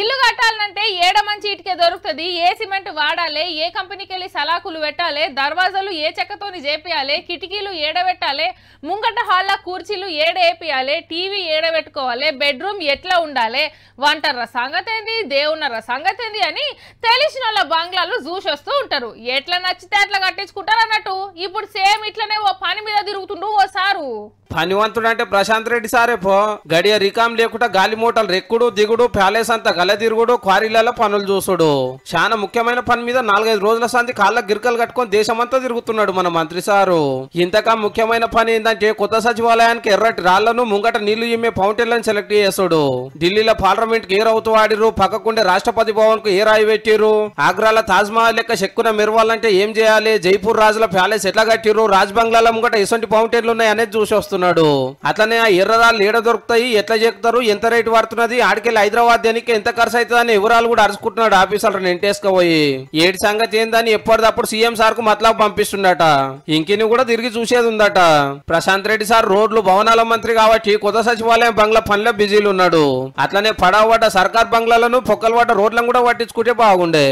ఇల్లు కట్టాలంటే మంచి ఇటుకే దొరుకుతుంది ఏ సిమెంట్ వాడాలి ఏ కంపెనీకి వెళ్ళి సలాకులు పెట్టాలి దర్వాజాలు ఏ చెక్కతోని చేపియాలి కిటికీలు ఏడబెట్టాలి ముంగట హాల్ల కుర్చీలు వేపియాలి టీవీ ఏడబెట్టుకోవాలి బెడ్రూమ్ ఎట్లా ఉండాలి వంటర్ర సంగతి ఏంది దేవునర్ర సంగతి ఏంది అని తెలిసిన వాళ్ళ బంగ్లాలు చూసొస్తూ ఉంటారు ఎట్లా నచ్చితే అట్లా కట్టించుకుంటారు అన్నట్టు ఇప్పుడు సేమ్ ఇట్లనే ఓ పని మీద తిరుగుతుండు ఓ సారు పనివంతుడు అంటే ప్రశాంత్ రెడ్డి సారే పో గడియ రికాం లేకుండా మూటలు రెక్కుడు దిగుడు ప్యాలెస్ అంతా గలదిరుగుడు క్వారీలలో పనులు చూసుడు చాలా ముఖ్యమైన పని మీద నాలుగైదు రోజుల సంది కాళ్ళ గిరికలు కట్టుకొని దేశమంతా తిరుగుతున్నాడు మన మంత్రి సారు ఇంతకా ముఖ్యమైన పని ఏంటంటే కొత్త సచివాలయానికి ఎర్రటి రాళ్లను ముంగట నీళ్లు ఇమ్మే ఫౌంటైన్లను సెలెక్ట్ చేసాడు ఢిల్లీలో పార్లమెంట్ కి ఏ రౌతు వాడిరు పక్కకుండే రాష్ట్రపతి భవన్ కు ఏ రాయి పెట్టిరు ఆగ్రాల తాజ్ మహల్ లెక్క శక్కున మెరవాలంటే ఏం చేయాలి జైపూర్ రాజుల ప్యాలెస్ ఎట్లా కట్టిరు రాజ్ బంగ్లాల ముంగట ఎటువంటి ఫౌంటైన్లు ఉన్నాయి అనేది చూసి చేస్తున్నాడు అట్లనే ఆ ఎర్రరాళ్ళు ఏడ దొరుకుతాయి ఎట్లా చెప్తారు ఎంత రేటు పడుతున్నది ఆడికెళ్ళి హైదరాబాద్ దానికి ఎంత ఖర్చు అవుతుందని వివరాలు కూడా అరుచుకుంటున్నాడు ఆఫీసర్ నింటేసుకపోయి ఏడు సంగతి ఏందని ఎప్పటిదప్పుడు సీఎం సార్ కు మతలాబ్ పంపిస్తుండట ఇంకిని కూడా తిరిగి చూసేది ఉందట ప్రశాంత్ రెడ్డి సార్ రోడ్లు భవనాల మంత్రి కాబట్టి కొత్త సచివాలయం బంగ్లా పనిలో బిజీలు ఉన్నాడు అట్లనే పడవ సర్కార్ బంగ్లాలను పొక్కలవాట రోడ్లను కూడా పట్టించుకుంటే బాగుండే